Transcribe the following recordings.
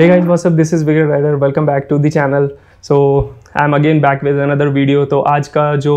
hey guys what's up this is vigil Rider welcome back to the channel so I am again back with another video तो आज का जो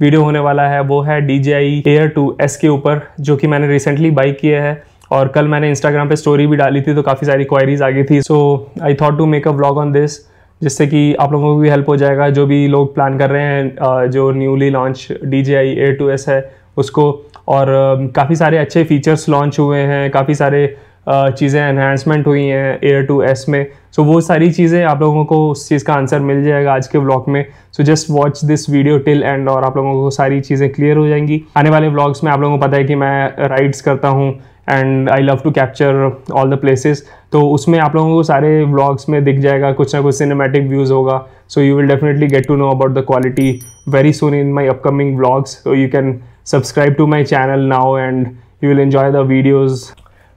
video होने वाला है वो है D J I air two S के ऊपर जो कि मैंने रिसेंटली बाई किया है और कल मैंने इंस्टाग्राम पे स्टोरी भी डाली थी तो काफ़ी सारी क्वायरीज आ गई थी so I thought to make a vlog on this जिससे कि आप लोगों को भी हेल्प हो जाएगा जो भी लोग प्लान कर रहे हैं जो newly launch D J I air two S है उसको और काफ़ी सारे अच्छे फीचर्स लॉन्च हुए हैं काफ़ी सारे चीज़ें एनहांसमेंट हुई हैं एयर टू एस में सो so, वो सारी चीज़ें आप लोगों को उस चीज़ का आंसर मिल जाएगा आज के व्लॉग में so just watch this video till end और आप लोगों को सारी चीज़ें क्लियर हो जाएंगी आने वाले व्लॉग्स में आप लोगों को पता है कि मैं राइड्स करता हूँ and I love to capture all the places तो उसमें आप लोगों को सारे व्लॉग्स में दिख जाएगा कुछ ना कुछ सिनेमेटिक व्यूज़ होगा so you will definitely get to know about the quality very soon in my upcoming vlogs so you can subscribe to my channel now and you will enjoy the videos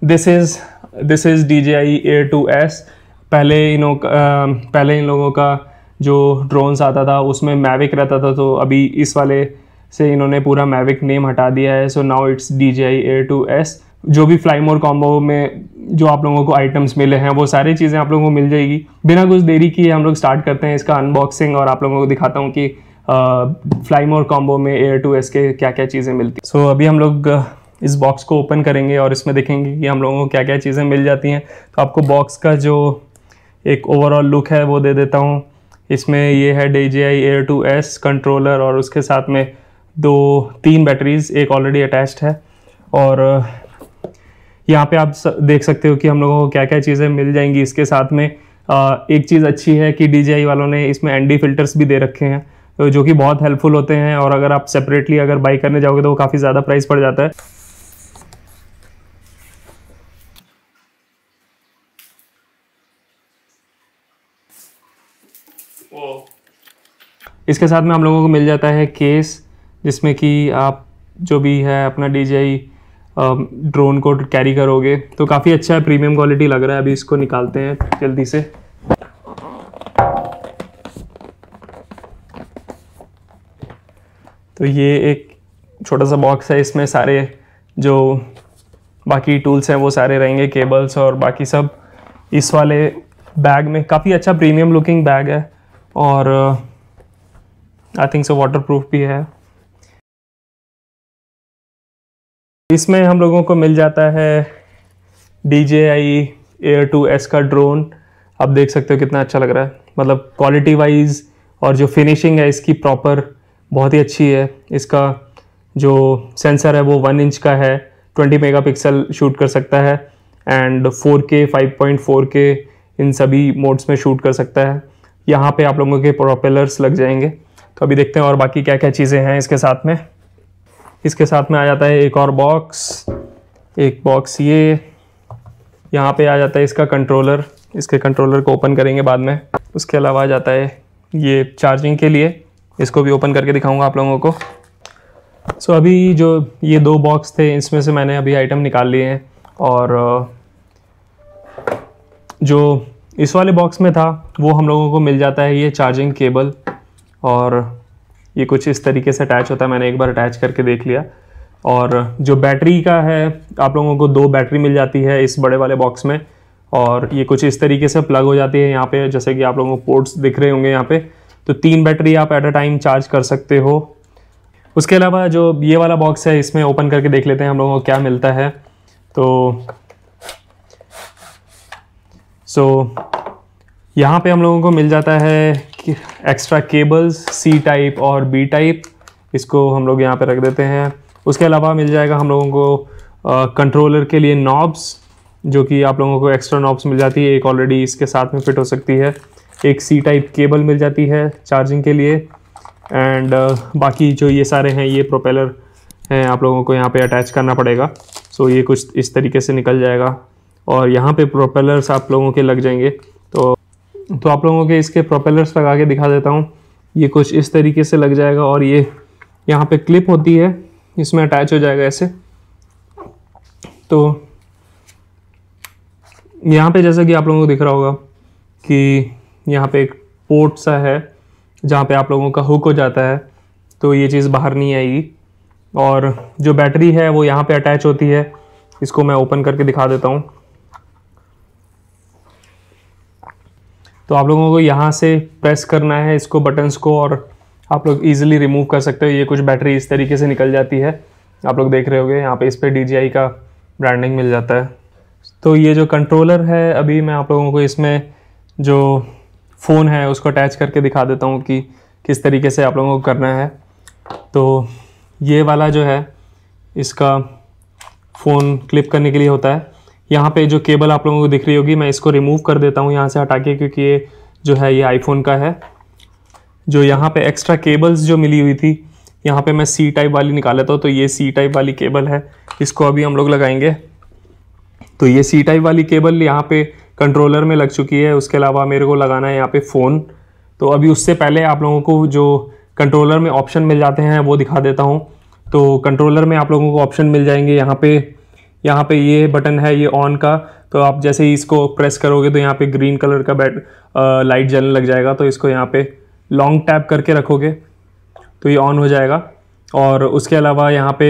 this is this is D J I A two S पहले इन पहले इन लोगों का जो drones आता था उसमें Mavic रहता था तो अभी इस वाले से इन्होंने पूरा मैविक नेम हटा दिया है so now it's D J I A two S जो भी मोर कॉम्बो में जो आप लोगों को आइटम्स मिले हैं वो सारी चीज़ें आप लोगों को मिल जाएगी बिना कुछ देरी किए हम लोग स्टार्ट करते हैं इसका अनबॉक्सिंग और आप लोगों को दिखाता हूँ कि मोर कॉम्बो में एयर टू एस के क्या क्या चीज़ें मिलती सो so, अभी हम लोग इस बॉक्स को ओपन करेंगे और इसमें देखेंगे कि हम लोगों को क्या क्या चीज़ें मिल जाती हैं तो आपको बॉक्स का जो एक ओवरऑल लुक है वो दे देता हूँ इसमें ये है D J I air two S controller और उसके साथ में दो तीन बैटरीज़ एक ऑलरेडी अटैच्ड है और यहाँ पे आप देख सकते हो कि हम लोगों को क्या क्या चीज़ें मिल जाएंगी इसके साथ में आ, एक चीज़ अच्छी है कि डी वालों ने इसमें एन फ़िल्टर्स भी दे रखे हैं जो कि बहुत हेल्पफुल होते हैं और अगर आप सेपरेटली अगर बाई करने जाओगे तो वो काफ़ी ज़्यादा प्राइस पड़ जाता है इसके साथ में हम लोगों को मिल जाता है केस जिसमें कि आप जो भी है अपना डी ड्रोन को कैरी करोगे तो काफ़ी अच्छा है प्रीमियम क्वालिटी लग रहा है अभी इसको निकालते हैं जल्दी से तो ये एक छोटा सा बॉक्स है इसमें सारे जो बाकी टूल्स हैं वो सारे रहेंगे केबल्स और बाकी सब इस वाले बैग में काफ़ी अच्छा प्रीमियम लुकिंग बैग है और I think so waterproof भी है इसमें हम लोगों को मिल जाता है D J I air two S का ड्रोन आप देख सकते हो कितना अच्छा लग रहा है मतलब क्वालिटी वाइज और जो फिनिशिंग है इसकी प्रॉपर बहुत ही अच्छी है इसका जो सेंसर है वो वन इंच का है मेगा मेगापिक्सल शूट कर सकता है and four K five point four K इन सभी मोड्स में शूट कर सकता है यहाँ पे आप लोगों के प्रोपेलर्स लग जाएंगे तो अभी देखते हैं और बाकी क्या क्या चीज़ें हैं इसके साथ में इसके साथ में आ जाता है एक और बॉक्स एक बॉक्स ये यहाँ पे आ जाता है इसका कंट्रोलर इसके कंट्रोलर को ओपन करेंगे बाद में उसके अलावा आ जाता है ये चार्जिंग के लिए इसको भी ओपन करके दिखाऊंगा आप लोगों को सो अभी जो ये दो बॉक्स थे इसमें से मैंने अभी आइटम निकाल लिए हैं और जो इस वाले बॉक्स में था वो हम लोगों को मिल जाता है ये चार्जिंग केबल और ये कुछ इस तरीके से अटैच होता है मैंने एक बार अटैच करके देख लिया और जो बैटरी का है आप लोगों को दो बैटरी मिल जाती है इस बड़े वाले बॉक्स में और ये कुछ इस तरीके से प्लग हो जाती है यहाँ पे जैसे कि आप लोगों को पोर्ट्स दिख रहे होंगे यहाँ पे तो तीन बैटरी आप एट अ टाइम चार्ज कर सकते हो उसके अलावा जो ये वाला बॉक्स है इसमें ओपन करके देख लेते हैं हम लोगों को क्या मिलता है तो सो so, यहाँ पे हम लोगों को मिल जाता है एक्स्ट्रा केबल्स सी टाइप और बी टाइप इसको हम लोग यहाँ पे रख देते हैं उसके अलावा मिल जाएगा हम लोगों को कंट्रोलर के लिए नॉब्स जो कि आप लोगों को एक्स्ट्रा नॉब्स मिल जाती है एक ऑलरेडी इसके साथ में फिट हो सकती है एक सी टाइप केबल मिल जाती है चार्जिंग के लिए एंड uh, बाकी जो ये सारे हैं ये प्रोपेलर हैं आप लोगों को यहाँ पे अटैच करना पड़ेगा सो so, ये कुछ इस तरीके से निकल जाएगा और यहाँ पे प्रोपेलर्स आप लोगों के लग जाएंगे तो आप लोगों के इसके प्रोपेलर्स लगा के दिखा देता हूँ ये कुछ इस तरीके से लग जाएगा और ये यहाँ पे क्लिप होती है इसमें अटैच हो जाएगा ऐसे तो यहाँ पे जैसा कि आप लोगों को दिख रहा होगा कि यहाँ पे एक पोर्ट सा है जहाँ पे आप लोगों का हुक हो जाता है तो ये चीज़ बाहर नहीं आएगी और जो बैटरी है वो यहाँ पे अटैच होती है इसको मैं ओपन करके दिखा देता हूँ तो आप लोगों को यहाँ से प्रेस करना है इसको बटन्स को और आप लोग ईजिली रिमूव कर सकते हो ये कुछ बैटरी इस तरीके से निकल जाती है आप लोग देख रहे गए यहाँ पे इस पर डी का ब्रांडिंग मिल जाता है तो ये जो कंट्रोलर है अभी मैं आप लोगों को इसमें जो फ़ोन है उसको अटैच करके दिखा देता हूँ कि किस तरीके से आप लोगों को करना है तो ये वाला जो है इसका फ़ोन क्लिप करने के लिए होता है यहाँ पे जो केबल आप लोगों को दिख रही होगी मैं इसको रिमूव कर देता हूँ यहाँ से हटा के क्योंकि ये जो है ये आईफोन का है जो यहाँ पे एक्स्ट्रा केबल्स जो मिली हुई थी यहाँ पे मैं सी टाइप वाली निकाल लेता हूँ तो ये सी टाइप वाली केबल है इसको अभी हम लोग लगाएंगे तो ये सी टाइप वाली केबल यहाँ पे कंट्रोलर में लग चुकी है उसके अलावा मेरे को लगाना है यहाँ पे फ़ोन तो अभी उससे पहले आप लोगों को जो कंट्रोलर में ऑप्शन मिल जाते हैं वो दिखा देता हूँ तो कंट्रोलर में आप लोगों को ऑप्शन मिल जाएंगे यहाँ पर यहाँ पे ये बटन है ये ऑन का तो आप जैसे ही इसको प्रेस करोगे तो यहाँ पे ग्रीन कलर का बैट लाइट जलने लग जाएगा तो इसको यहाँ पे लॉन्ग टैप करके रखोगे तो ये ऑन हो जाएगा और उसके अलावा यहाँ पे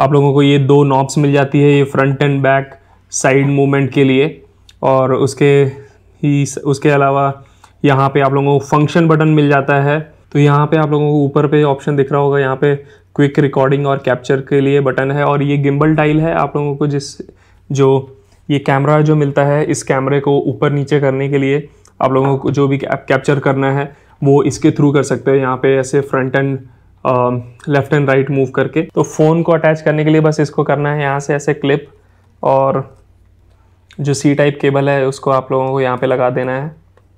आप लोगों को ये दो नॉब्स मिल जाती है ये front and back side movement के लिए और उसके ही उसके अलावा यहाँ पे आप लोगों को फंक्शन बटन मिल जाता है तो यहाँ पे आप लोगों को ऊपर पे ऑप्शन दिख रहा होगा यहाँ पे क्विक रिकॉर्डिंग और कैप्चर के लिए बटन है और ये गिम्बल टाइल है आप लोगों को जिस जो ये कैमरा जो मिलता है इस कैमरे को ऊपर नीचे करने के लिए आप लोगों को जो भी कैप्चर करना है वो इसके थ्रू कर सकते हैं यहाँ पे ऐसे front and left and right move करके तो फ़ोन को अटैच करने के लिए बस इसको करना है यहाँ से ऐसे क्लिप और जो सी टाइप केबल है उसको आप लोगों को यहाँ पे लगा देना है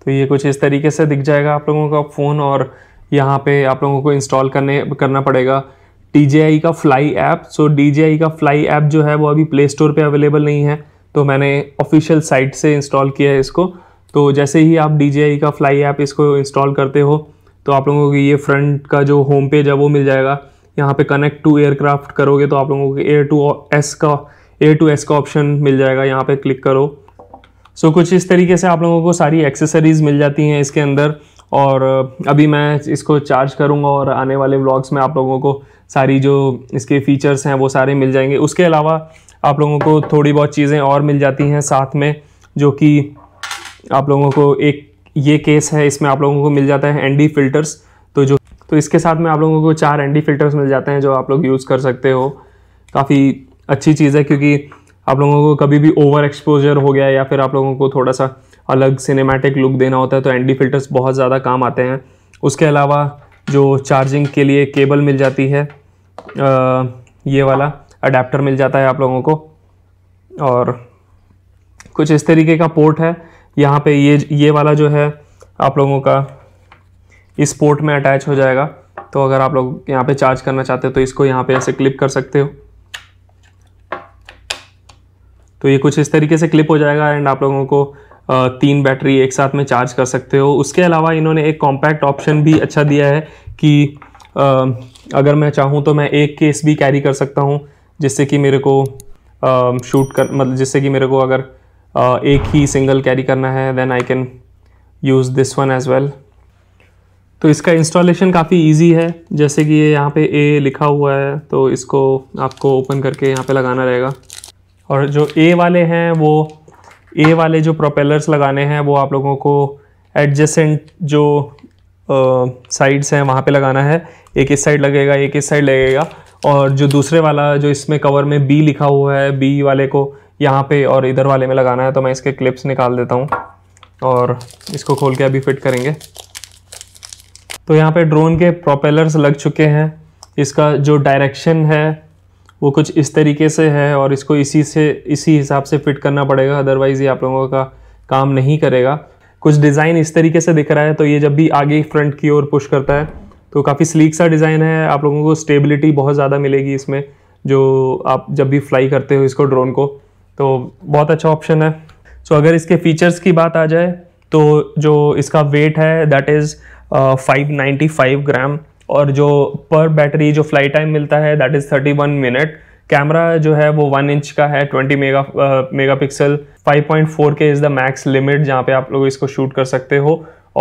तो ये कुछ इस तरीके से दिख जाएगा आप लोगों का फ़ोन और यहाँ पे आप लोगों को इंस्टॉल करने करना पड़ेगा DJI का फ्लाई ऐप सो डी का फ्लाई ऐप जो है वो अभी प्ले स्टोर पर अवेलेबल नहीं है तो मैंने ऑफिशियल साइट से इंस्टॉल किया है इसको तो जैसे ही आप डी का फ्लाई ऐप इसको इंस्टॉल करते हो तो आप लोगों को ये फ्रंट का जो होम पेज है वो मिल जाएगा यहाँ पे कनेक्ट टू एयरक्राफ्ट करोगे तो आप लोगों को एयर टू एस का एयर टू एस का ऑप्शन मिल जाएगा यहाँ पे क्लिक करो सो so, कुछ इस तरीके से आप लोगों को सारी एक्सेसरीज़ मिल जाती हैं इसके अंदर और अभी मैं इसको चार्ज करूँगा और आने वाले ब्लॉग्स में आप लोगों को सारी जो इसके फीचर्स हैं वो सारे मिल जाएंगे उसके अलावा आप लोगों को थोड़ी बहुत चीज़ें और मिल जाती हैं साथ में जो कि आप लोगों को एक ये केस है इसमें आप लोगों को मिल जाता है एनडी फिल्टर्स तो जो तो इसके साथ में आप लोगों को चार एनडी फिल्टर्स मिल जाते हैं जो आप लोग यूज़ कर सकते हो काफ़ी अच्छी चीज़ है क्योंकि आप लोगों को कभी भी ओवर एक्सपोजर हो गया या फिर आप लोगों को थोड़ा सा अलग सिनेमैटिक लुक देना होता है तो एनडी फिल्टर्स बहुत ज़्यादा काम आते हैं उसके अलावा जो चार्जिंग के लिए केबल मिल जाती है आ, ये वाला अडेप्टर मिल जाता है आप लोगों को और कुछ इस तरीके का पोर्ट है यहाँ पे ये ये वाला जो है आप लोगों का इस पोर्ट में अटैच हो जाएगा तो अगर आप लोग यहाँ पे चार्ज करना चाहते हो तो इसको यहाँ पे ऐसे क्लिप कर सकते हो तो ये कुछ इस तरीके से क्लिप हो जाएगा एंड आप लोगों को तीन बैटरी एक साथ में चार्ज कर सकते हो उसके अलावा इन्होंने एक कॉम्पैक्ट ऑप्शन भी अच्छा दिया है कि आ, अगर मैं चाहूँ तो मैं एक केस भी कैरी कर सकता हूँ जिससे कि मेरे को शूट कर मतलब जिससे कि मेरे को अगर एक ही सिंगल कैरी करना है then I can use this one as well तो इसका इंस्टॉलेशन काफ़ी इजी है जैसे कि ये यहाँ पे ए लिखा हुआ है तो इसको आपको ओपन करके यहाँ पे लगाना रहेगा और जो ए वाले हैं वो ए वाले जो प्रोपेलर्स लगाने हैं वो आप लोगों को एडजेसेंट जो साइड्स हैं वहाँ पे लगाना है एक इस साइड लगेगा एक इस साइड लगेगा और जो दूसरे वाला जो इसमें कवर में बी लिखा हुआ है बी वाले को यहाँ पे और इधर वाले में लगाना है तो मैं इसके क्लिप्स निकाल देता हूँ और इसको खोल के अभी फिट करेंगे तो यहाँ पे ड्रोन के प्रोपेलर्स लग चुके हैं इसका जो डायरेक्शन है वो कुछ इस तरीके से है और इसको इसी से इसी हिसाब से फिट करना पड़ेगा अदरवाइज़ ये आप लोगों का काम नहीं करेगा कुछ डिज़ाइन इस तरीके से दिख रहा है तो ये जब भी आगे फ्रंट की ओर पुश करता है तो काफ़ी स्लीक सा डिज़ाइन है आप लोगों को स्टेबिलिटी बहुत ज़्यादा मिलेगी इसमें जो आप जब भी फ्लाई करते हो इसको ड्रोन को तो बहुत अच्छा ऑप्शन है सो so, अगर इसके फीचर्स की बात आ जाए तो जो इसका वेट है दैट इज़ फाइव ग्राम और जो पर बैटरी जो फ्लाई टाइम मिलता है दैट इज़ 31 मिनट कैमरा जो है वो वन इंच का है 20 mega mega pixel five point four K is the max limit जहाँ पे आप लोग इसको शूट कर सकते हो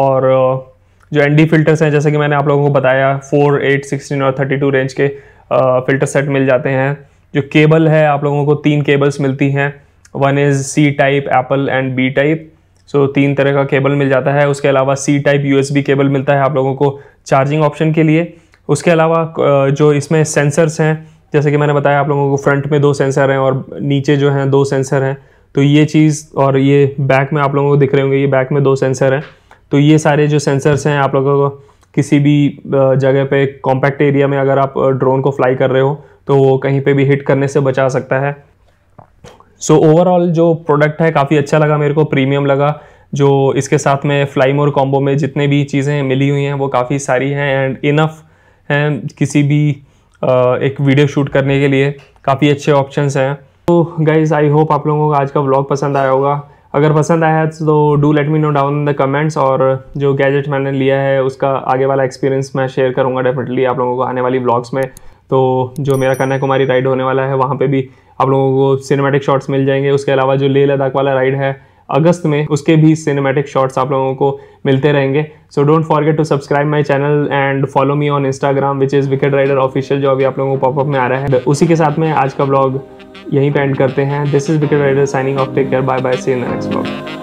और uh, जो एनडी फिल्टर्स हैं जैसे कि मैंने आप लोगों को बताया फोर एट सिक्सटीन और थर्टी टू रेंज के फिल्टर सेट मिल जाते हैं जो केबल है आप लोगों को तीन केबल्स मिलती हैं one is C type Apple and B type so तीन तरह का केबल मिल जाता है उसके अलावा सी टाइप यू केबल मिलता है आप लोगों को चार्जिंग ऑप्शन के लिए उसके अलावा जो इसमें सेंसर्स हैं जैसे कि मैंने बताया आप लोगों को फ्रंट में दो सेंसर हैं और नीचे जो हैं दो सेंसर हैं तो ये चीज़ और ये बैक में आप लोगों को दिख रहे होंगे ये बैक में दो सेंसर हैं तो ये सारे जो सेंसर्स हैं आप लोगों को किसी भी जगह पे कॉम्पैक्ट एरिया में अगर आप ड्रोन को फ्लाई कर रहे हो तो वो कहीं पे भी हिट करने से बचा सकता है सो so, ओवरऑल जो प्रोडक्ट है काफ़ी अच्छा लगा मेरे को प्रीमियम लगा जो इसके साथ में फ्लाई मोर कॉम्बो में जितने भी चीज़ें मिली हुई हैं वो काफ़ी सारी हैं एंड इनफ हैं किसी भी एक वीडियो शूट करने के लिए काफ़ी अच्छे ऑप्शन हैं तो गाइज़ आई होप आप लोगों को आज का व्लॉग पसंद आया होगा अगर पसंद आया तो do let me know down in the comments और जो गैजेट मैंने लिया है उसका आगे वाला एक्सपीरियंस मैं शेयर करूँगा डेफिनेटली आप लोगों को आने वाली ब्लॉग्स में तो जो मेरा कन्याकुमारी राइड होने वाला है वहाँ पे भी आप लोगों को सिनेमेटिक शॉट्स मिल जाएंगे उसके अलावा जो लेह लद्दाख वाला राइड है अगस्त में उसके भी सिनेमैटिक शॉर्ट्स आप लोगों को मिलते रहेंगे so don't forget to subscribe my channel and follow me on Instagram which is wicket rider official जो अभी आप लोगों को पॉपअप में आ रहा है उसी के साथ में आज का ब्लॉग यहीं पे एंड करते हैं this is wicket rider signing off take care bye bye see in the next blog